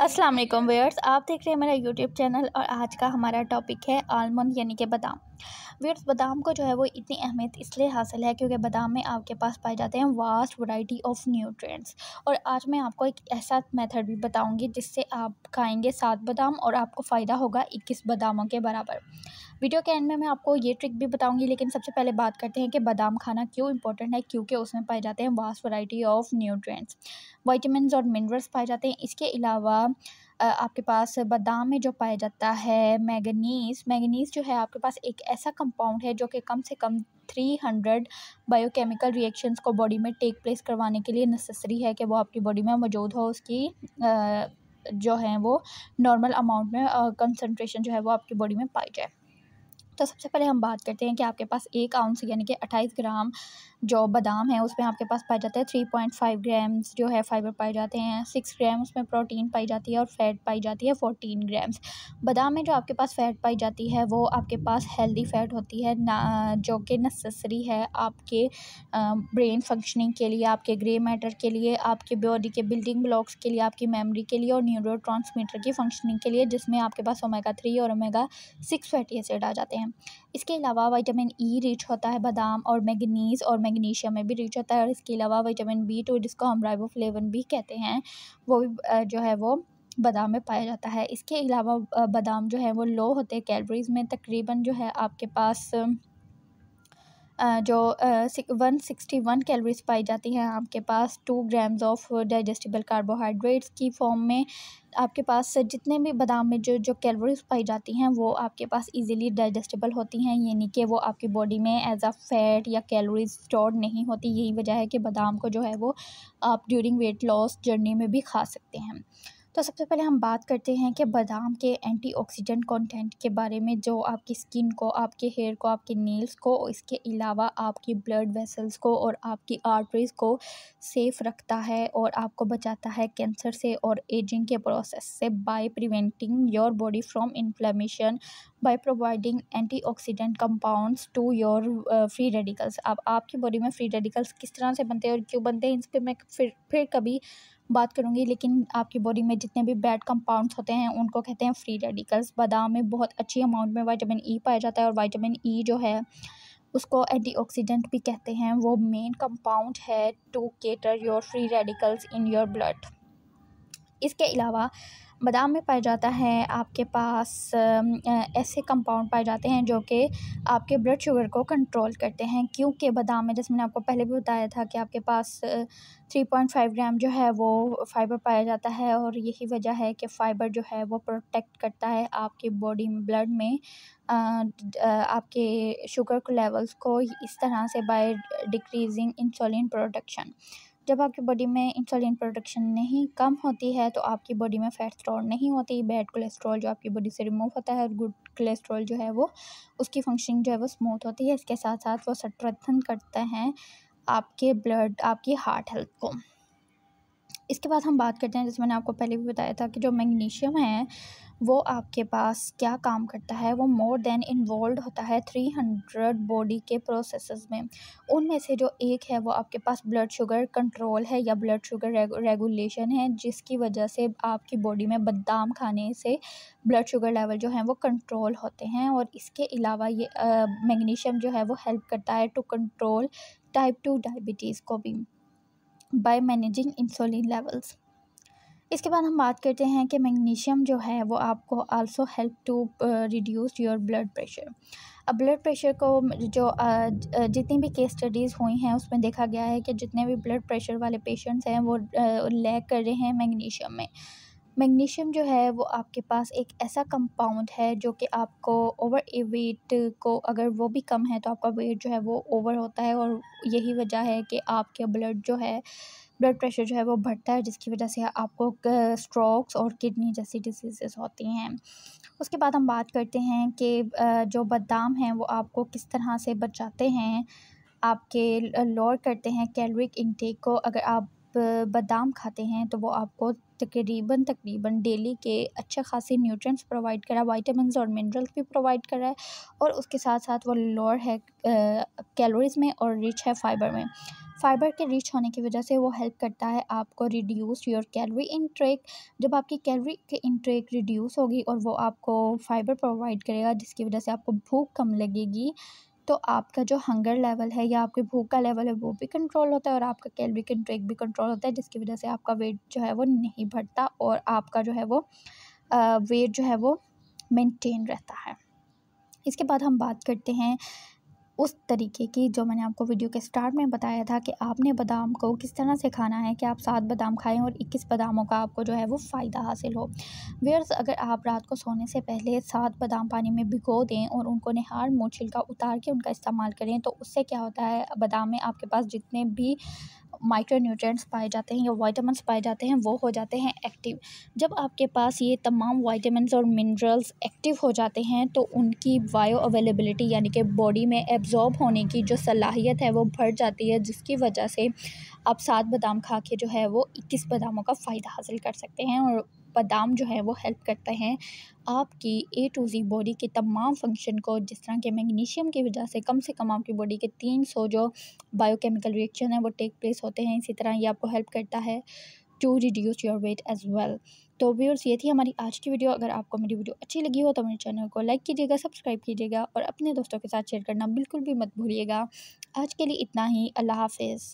Aslam wears आप देख रहे हैं मेरा यूट्यूब चैनल और आज का हमारा टॉपिक है आलमंड यानी कि बादाम वीर्स बादाम को जो है वो इतनी अहमियत इसलिए हासिल है क्योंकि बादाम में आपके पास पाए जाते हैं वास्ट वैरायटी ऑफ न्यूट्रिएंट्स और आज मैं आपको एक ऐसा मेथड भी बताऊंगी जिससे आप खाएंगे सात बादाम और आपको फ़ायदा होगा इक्कीस बादामों के बराबर वीडियो के एंड में मैं आपको ये ट्रिक भी बताऊँगी लेकिन सबसे पहले बात करते हैं कि बादाम खाना क्यों इंपॉर्टेंट है क्योंकि उसमें पाए जाते हैं vast variety of nutrients vitamin और मिनरल्स पाए जाते हैं इसके अलावा आपके पास बादाम में जो पाया जाता है मैगनीज़ मैगनीज़ जो है आपके पास एक ऐसा कंपाउंड है जो कि कम से कम थ्री हंड्रेड बायोकेमिकल रिएक्शंस को बॉडी में टेक प्लेस करवाने के लिए नेसेसरी है कि वो आपकी बॉडी में मौजूद हो उसकी जो है वो नॉर्मल अमाउंट में कंसनट्रेशन जो है वो आपकी बॉडी में पाई जाए तो सबसे पहले हम बात करते हैं कि आपके पास एक आउंस यानी कि अट्ठाईस ग्राम जो बादाम है उसमें आपके पास पाए जाते हैं थ्री पॉइंट फाइव ग्राम्स जो है फाइबर पाए जाते हैं सिक्स ग्राम उसमें प्रोटीन पाई जाती है और फैट पाई जाती है फोर्टीन ग्राम्स बादाम में जो आपके पास फ़ैट पाई जाती है वो आपके पास हेल्दी फ़ैट होती है ना जो कि नेसेसरी है आपके ब्रेन फंक्शनिंग के लिए आपके ग्रे मैटर के लिए आपके बॉडी के बिल्डिंग ब्लॉक्स के लिए आपकी मेमोरी के लिए और न्यूरो की फंक्शनिंग के लिए जिसमें आपके पास ओमेगा थ्री और ओमेगा सिक्स फैटी एसिड आ जाते हैं इसके अलावा विटामिन ई e रिच होता है बादाम और मैगनीज़ और मैग्नीशियम में भी रिच होता है और इसके अलावा विटामिन बी टू जिसको हम राइबोफ्लेवन भी कहते हैं वो भी जो है वो बादाम में पाया जाता है इसके अलावा बादाम जो है वो लो होते हैं कैलरीज़ में तकरीबन जो है आपके पास जो वन सिक्सटी वन कैलोरीज पाई जाती हैं आपके पास two grams of digestible carbohydrates की फॉर्म में आपके पास जितने भी बादाम में जो जो कैलोरीज पाई जाती हैं वो आपके पास इजीली डाइजेस्टिबल होती हैं यानी कि वो आपकी बॉडी में एज अ फैट या कैलोरीज स्टोर नहीं होती यही वजह है कि बादाम को जो है वो आप ड्यूरिंग वेट लॉस जर्नी में भी खा सकते हैं तो सबसे पहले हम बात करते हैं कि बादाम के एंटीऑक्सीडेंट कंटेंट के बारे में जो आपकी स्किन को आपके हेयर को आपके नेल्स को इसके अलावा आपकी ब्लड वेसल्स को और आपकी आर्टरीज़ को सेफ़ रखता है और आपको बचाता है कैंसर से और एजिंग के प्रोसेस से by preventing your body from inflammation by providing antioxidant compounds to your free radicals अब आपकी बॉडी में फ्री रेडिकल्स किस तरह से बनते हैं और क्यों बनते हैं इस पर मैं फिर फिर कभी बात करूँगी लेकिन आपकी बॉडी में जितने भी बैड कंपाउंड्स होते हैं उनको कहते हैं फ्री रेडिकल्स बादाम में बहुत अच्छी अमाउंट में वाइटामिन ई e पाया जाता है और वाइटामिन ई e जो है उसको एंटीऑक्सीडेंट भी कहते हैं वो मेन कंपाउंड है to cater your free radicals in your blood इसके अलावा बादाम में पाया जाता है आपके पास ऐसे कंपाउंड पाए जाते हैं जो कि आपके ब्लड शुगर को कंट्रोल करते हैं क्योंकि बादाम में जैसे मैंने आपको पहले भी बताया था कि आपके पास थ्री पॉइंट फाइव ग्राम जो है वो फाइबर पाया जाता है और यही वजह है कि फ़ाइबर जो है वो प्रोटेक्ट करता है आपके बॉडी में ब्लड में आपके शुगर को लेवल्स को इस तरह से बाय डिक्रीजिंग इंसुलिन प्रोडक्शन जब आपकी बॉडी में इंसुलिन प्रोडक्शन नहीं कम होती है तो आपकी बॉडी में फैट स्टोर नहीं होती बैड कोलेस्ट्रॉल जो आपकी बॉडी से रिमूव होता है और गुड कोलेस्ट्रॉल जो है वो उसकी फंक्शनिंग जो है वो स्मूथ होती है इसके साथ साथ वो सट्रथन करते हैं आपके ब्लड आपकी हार्ट हेल्थ को इसके बाद हम बात करते हैं जैसे मैंने आपको पहले भी बताया था कि जो मैग्नीशियम है वो आपके पास क्या काम करता है वो मोर देन इन्वॉल्व होता है थ्री हंड्रेड बॉडी के प्रोसेस में उनमें से जो एक है वो आपके पास ब्लड शुगर कंट्रोल है या ब्लड शुगर रेगुलेशन है जिसकी वजह से आपकी बॉडी में बादाम खाने से ब्लड शुगर लेवल जो हैं वो कंट्रोल होते हैं और इसके अलावा ये मैग्नीशियम जो है वो हेल्प करता है to control type two diabetes को भी बाय मैनेजिंग इंसुलिन लेवल्स इसके बाद हम बात करते हैं कि मैग्नीशियम जो है वो आपको also help to reduce your blood pressure अब ब्लड प्रेशर को जो uh, uh, जितनी भी केस स्टडीज़ हुई हैं उसमें देखा गया है कि जितने भी ब्लड प्रेशर वाले पेशेंट्स हैं वो लैक uh, कर रहे हैं मैग्नीशियम में मैग्नीशियम जो है वो आपके पास एक ऐसा कंपाउंड है जो कि आपको ओवर वेट को अगर वो भी कम है तो आपका वेट जो है वो ओवर होता है और यही वजह है कि आपके ब्लड जो है ब्लड प्रेशर जो है वो बढ़ता है जिसकी वजह से आपको स्ट्रोक्स और किडनी जैसी डिजीज़ होती हैं उसके बाद हम बात करते हैं कि जो बादाम हैं वो आपको किस तरह से बचाते हैं आपके लोअर करते हैं कैलोरिक इनटेक को अगर आप बादाम खाते हैं तो वो आपको तकरीबन तकरीबन डेली के अच्छे खासे न्यूट्रिएंट्स प्रोवाइड कर रहा है और मिनरल्स भी प्रोवाइड कर रहा है और उसके साथ साथ वो लोअर है कैलोरीज़ में और रिच है फाइबर में फाइबर के रिच होने की वजह से वो हेल्प करता है आपको रिड्यूस योर कैलोरी इंट्रेक जब आपकी कैलोरी के इंट्रेक रिड्यूस होगी और वो आपको फाइबर प्रोवाइड करेगा जिसकी वजह से आपको भूख कम लगेगी तो आपका जो हंगर लेवल है या आपकी भूख का लेवल है वो भी कंट्रोल होता है और आपका कैलोरी कंट्रेक भी कंट्रोल होता है जिसकी वजह से आपका वेट जो है वो नहीं बढ़ता और आपका जो है वो वेट जो है वो मेंटेन रहता है इसके बाद हम बात करते हैं उस तरीके की जो मैंने आपको वीडियो के स्टार्ट में बताया था कि आपने बादाम को किस तरह से खाना है कि आप सात बादाम खाएं और इक्कीस बादामों का आपको जो है वो फ़ायदा हासिल हो वेयर्स अगर आप रात को सोने से पहले सात बादाम पानी में भिगो दें और उनको निहार मोछिल छिलका उतार के उनका इस्तेमाल करें तो उससे क्या होता है बादाम में आपके पास जितने भी माइक्रो न्यूट्रेंट्स पाए जाते हैं या वाइटामस पाए जाते हैं वो हो जाते हैं एक्टिव जब आपके पास ये तमाम वाइटामस और मिनरल्स एक्टिव हो जाते हैं तो उनकी बायो अवेलेबिलिटी यानी कि बॉडी में एब्ज़ॉर्ब होने की जो सलाहियत है वो बढ़ जाती है जिसकी वजह से आप सात बादाम खा के जो है वो इक्कीस बादामों का फ़ायदा हासिल कर सकते हैं और बादाम जो है वो हेल्प करता है आपकी ए टू ज़ी बॉडी के तमाम फंक्शन को जिस तरह के मैग्नीशियम की वजह से कम से कम आपकी बॉडी के तीन सौ जो बायोकेमिकल रिएक्शन है वो टेक प्लेस होते हैं इसी तरह ये आपको हेल्प करता है to reduce your weight as well तो व्यूअर्स ये थी हमारी आज की वीडियो अगर आपको मेरी वीडियो अच्छी लगी हो तो मेरे चैनल को लाइक कीजिएगा सब्सक्राइब कीजिएगा और अपने दोस्तों के साथ शेयर करना बिल्कुल भी मत भूलिएगा आज के लिए इतना ही अल्लाह हाफिज़